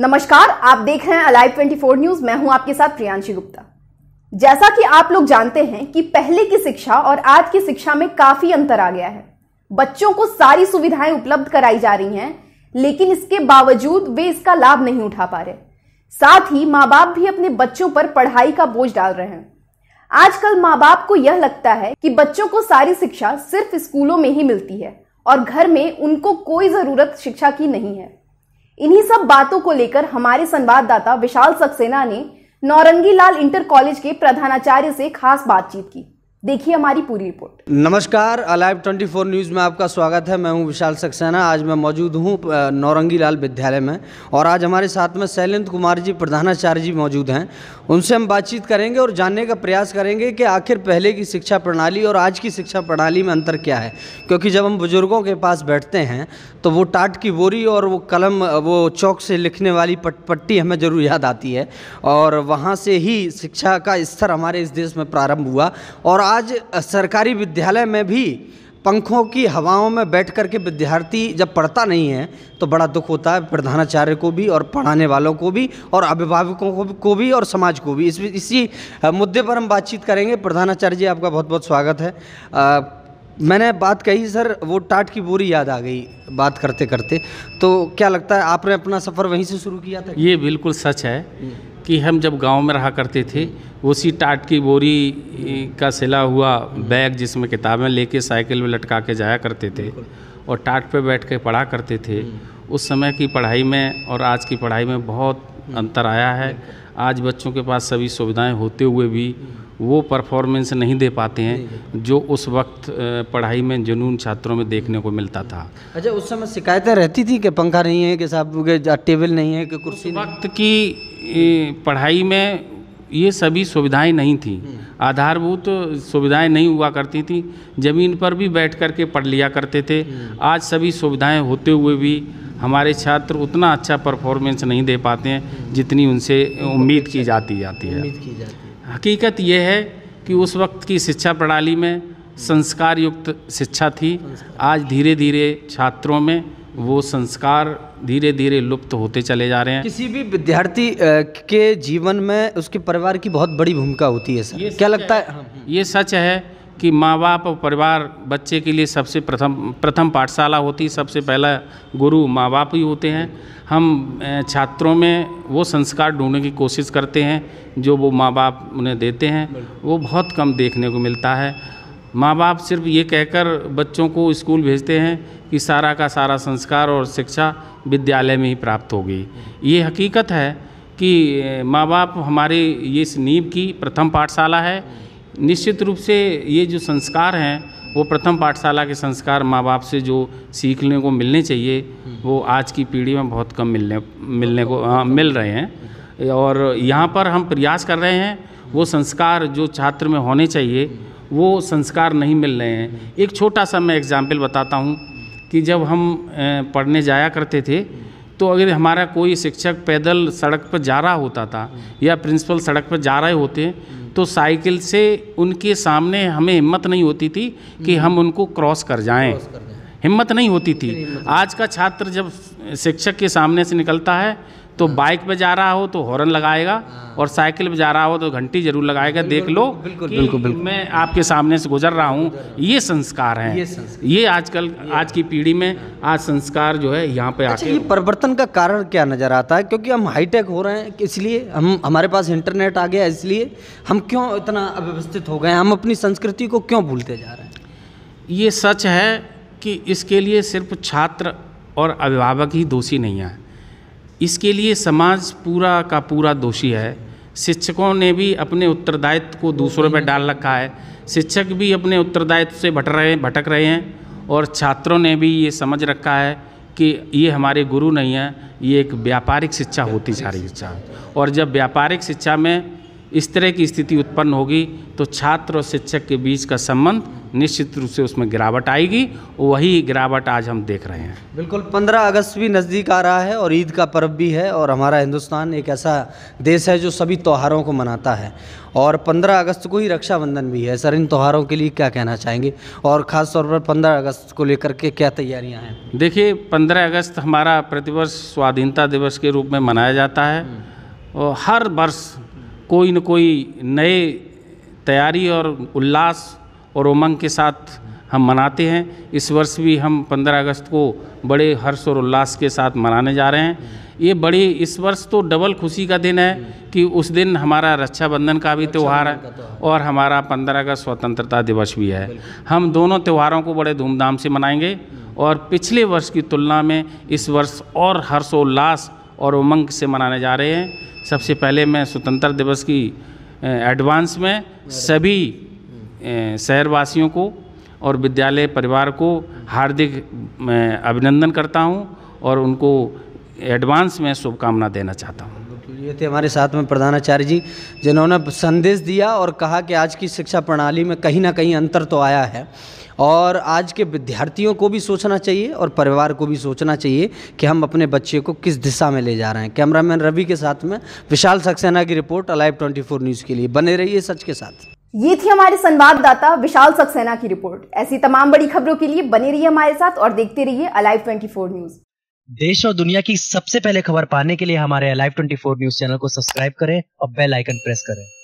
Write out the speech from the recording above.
नमस्कार आप देख रहे हैं अलाइव 24 न्यूज मैं हूं आपके साथ प्रियांशी गुप्ता जैसा कि आप लोग जानते हैं कि पहले की शिक्षा और आज की शिक्षा में काफी अंतर आ गया है बच्चों को सारी सुविधाएं उपलब्ध कराई जा रही हैं लेकिन इसके बावजूद वे इसका लाभ नहीं उठा पा रहे साथ ही माँ बाप भी अपने बच्चों पर पढ़ाई का बोझ डाल रहे हैं आजकल माँ बाप को यह लगता है कि बच्चों को सारी शिक्षा सिर्फ स्कूलों में ही मिलती है और घर में उनको कोई जरूरत शिक्षा की नहीं है इन्हीं सब बातों को लेकर हमारे संवाददाता विशाल सक्सेना ने नौरंगी लाल इंटर कॉलेज के प्रधानाचार्य से खास बातचीत की देखिए हमारी पूरी रिपोर्ट नमस्कार अलाइव 24 न्यूज़ में आपका स्वागत है मैं हूं विशाल सक्सेना आज मैं मौजूद हूं नौरंगी लाल विद्यालय में और आज हमारे साथ में शैलेंद्र कुमार जी प्रधानाचार्य जी मौजूद हैं उनसे हम बातचीत करेंगे और जानने का प्रयास करेंगे कि आखिर पहले की शिक्षा प्रणाली और आज की शिक्षा प्रणाली में अंतर क्या है क्योंकि जब हम बुज़ुर्गों के पास बैठते हैं तो वो टाट की बोरी और वो कलम वो चौक से लिखने वाली पट पट्टी हमें ज़रूर याद आती है और वहाँ से ही शिक्षा का स्तर हमारे इस देश में प्रारंभ हुआ और आज सरकारी विद्यालय में भी पंखों की हवाओं में बैठ कर के विद्यार्थी जब पढ़ता नहीं है तो बड़ा दुख होता है प्रधानाचार्य को भी और पढ़ाने वालों को भी और अभिभावकों को भी और समाज को भी इस इसी मुद्दे पर हम बातचीत करेंगे प्रधानाचार्य जी आपका बहुत बहुत स्वागत है आ, मैंने बात कही सर वो टाट की बोरी याद आ गई बात करते करते तो क्या लगता है आपने अपना सफ़र वहीं से शुरू किया था ये बिल्कुल सच है हम्म। कि हम जब गांव में रहा करते थे उसी टाट की बोरी का सिला हुआ बैग जिसमें किताबें लेके साइकिल में लटका के जाया करते थे और टाट पे बैठ के पढ़ा करते थे हम्म। उस समय की पढ़ाई में और आज की पढ़ाई में बहुत हम्म। अंतर आया है आज बच्चों के पास सभी सुविधाएं होते हुए भी हम्म। वो परफॉर्मेंस नहीं दे पाते हैं जो उस वक्त पढ़ाई में जुनून छात्रों में देखने को मिलता था अच्छा उस समय शिकायतें रहती थी कि पंखा नहीं है कि साहब टेबल नहीं है कि कुर्सी वक्त की पढ़ाई में ये सभी सुविधाएं नहीं थी आधारभूत तो सुविधाएं नहीं हुआ करती थी ज़मीन पर भी बैठ कर के पढ़ लिया करते थे आज सभी सुविधाएं होते हुए भी हमारे छात्र उतना अच्छा परफॉर्मेंस नहीं दे पाते हैं जितनी उनसे उम्मीद की जाती जाती है हकीकत यह है कि उस वक्त की शिक्षा प्रणाली में संस्कार युक्त शिक्षा थी आज धीरे धीरे छात्रों में वो संस्कार धीरे धीरे लुप्त होते चले जा रहे हैं किसी भी विद्यार्थी के जीवन में उसके परिवार की बहुत बड़ी भूमिका होती है सर क्या लगता है, है? हाँ, हाँ। ये सच है कि माँ बाप और परिवार बच्चे के लिए सबसे प्रथम प्रथम पाठशाला होती है सबसे पहला गुरु माँ बाप ही होते हैं हम छात्रों में वो संस्कार ढूंढने की कोशिश करते हैं जो वो माँ बाप उन्हें देते हैं वो बहुत कम देखने को मिलता है माँ बाप सिर्फ ये कहकर बच्चों को स्कूल भेजते हैं कि सारा का सारा संस्कार और शिक्षा विद्यालय में ही प्राप्त होगी ये हकीकत है कि माँ बाप हमारे ये इस नींव की प्रथम पाठशाला है निश्चित रूप से ये जो संस्कार हैं वो प्रथम पाठशाला के संस्कार माँ बाप से जो सीखने को मिलने चाहिए वो आज की पीढ़ी में बहुत कम मिलने मिलने को आ, हाँ, मिल रहे हैं और यहाँ पर हम प्रयास कर रहे हैं वो संस्कार जो छात्र में होने चाहिए वो संस्कार नहीं मिल रहे हैं एक छोटा सा मैं एग्ज़ाम्पल बताता हूँ कि जब हम पढ़ने जाया करते थे तो अगर हमारा कोई शिक्षक पैदल सड़क पर जा रहा होता था या प्रिंसिपल सड़क पर जा रहे होते तो साइकिल से उनके सामने हमें हिम्मत नहीं होती थी कि हम उनको क्रॉस कर जाएं हिम्मत नहीं होती थी आज का छात्र जब शिक्षक के सामने से निकलता है तो बाइक पे जा रहा हो तो हॉर्न लगाएगा हाँ। और साइकिल पे जा रहा हो तो घंटी जरूर लगाएगा देख लो बिल्कुल बिल्कुल बिल्कुल मैं आपके सामने से गुजर रहा हूँ ये संस्कार है ये, आजकल आज की पीढ़ी में हाँ। आज संस्कार जो है यहाँ पे अच्छा, परिवर्तन का कारण क्या नज़र आता है क्योंकि हम हाईटेक हो रहे हैं इसलिए हम हमारे पास इंटरनेट आ गया इसलिए हम क्यों इतना अव्यवस्थित हो गए हम अपनी संस्कृति को क्यों भूलते जा रहे हैं ये सच है कि इसके लिए सिर्फ छात्र और अभिभावक ही दोषी नहीं है इसके लिए समाज पूरा का पूरा दोषी है शिक्षकों ने भी अपने उत्तरदायित्व को दूसरों पर डाल रखा है शिक्षक भी अपने उत्तरदायित्व से भट रहे भटक रहे हैं और छात्रों ने भी ये समझ रखा है कि ये हमारे गुरु नहीं हैं ये एक व्यापारिक शिक्षा होती जा रही है और जब व्यापारिक शिक्षा में इस तरह की स्थिति उत्पन्न होगी तो छात्र और शिक्षक के बीच का संबंध निश्चित रूप से उसमें गिरावट आएगी वही गिरावट आज हम देख रहे हैं बिल्कुल 15 अगस्त भी नज़दीक आ रहा है और ईद का पर्व भी है और हमारा हिंदुस्तान एक ऐसा देश है जो सभी त्यौहारों को मनाता है और 15 अगस्त को ही रक्षाबंधन भी है सर इन त्यौहारों के लिए क्या कहना चाहेंगे और ख़ास तौर पर पंद्रह अगस्त को लेकर के क्या तैयारियाँ हैं देखिए पंद्रह अगस्त हमारा प्रतिवर्ष स्वाधीनता दिवस के रूप में मनाया जाता है और हर वर्ष कोई न कोई नए तैयारी और उल्लास और उमंग के साथ हम मनाते हैं इस वर्ष भी हम 15 अगस्त को बड़े हर्ष और उल्लास के साथ मनाने जा रहे हैं ये बड़ी इस वर्ष तो डबल खुशी का दिन है कि उस दिन हमारा रक्षाबंधन का भी त्यौहार है और हमारा पंद्रह अगस्त स्वतंत्रता दिवस भी है हम दोनों त्यौहारों को बड़े धूमधाम से मनाएंगे और पिछले वर्ष की तुलना में इस वर्ष और हर्षोल्लास और उमंग से मनाने जा रहे हैं सबसे पहले मैं स्वतंत्रता दिवस की एडवांस में सभी शहरवासियों को और विद्यालय परिवार को हार्दिक मैं अभिनंदन करता हूँ और उनको एडवांस में शुभकामना देना चाहता हूँ ये थे हमारे साथ में प्रधानाचार्य जी जिन्होंने संदेश दिया और कहा कि आज की शिक्षा प्रणाली में कहीं ना कहीं अंतर तो आया है और आज के विद्यार्थियों को भी सोचना चाहिए और परिवार को भी सोचना चाहिए कि हम अपने बच्चे को किस दिशा में ले जा रहे हैं कैमरामैन रवि के साथ में विशाल सक्सेना की रिपोर्ट अलाइव 24 न्यूज़ के लिए बने रहिए सच के साथ ये थी हमारे संवाददाता विशाल सक्सेना की रिपोर्ट ऐसी तमाम बड़ी खबरों के लिए बने रहिए हमारे साथ और देखते रहिए अलाइव फोर न्यूज देश और दुनिया की सबसे पहले खबर पाने के लिए हमारे अलाइव फोर न्यूज चैनल को सब्सक्राइब करें और बेल आइकन प्रेस करें